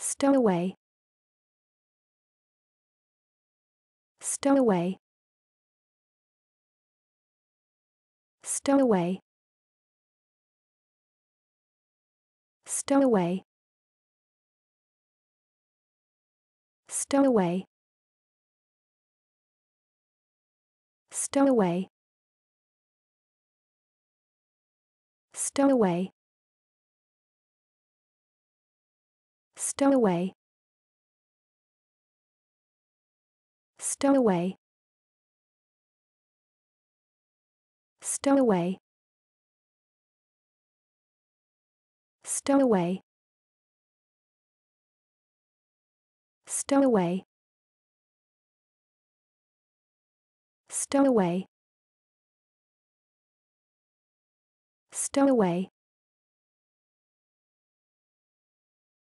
Stowaway. Stowaway. Stowaway. Stowaway. Stowaway. Stowaway. Stowaway. Stowaway. Stowaway. Stowaway. Stowaway. Stowaway. Stowaway. Stowaway.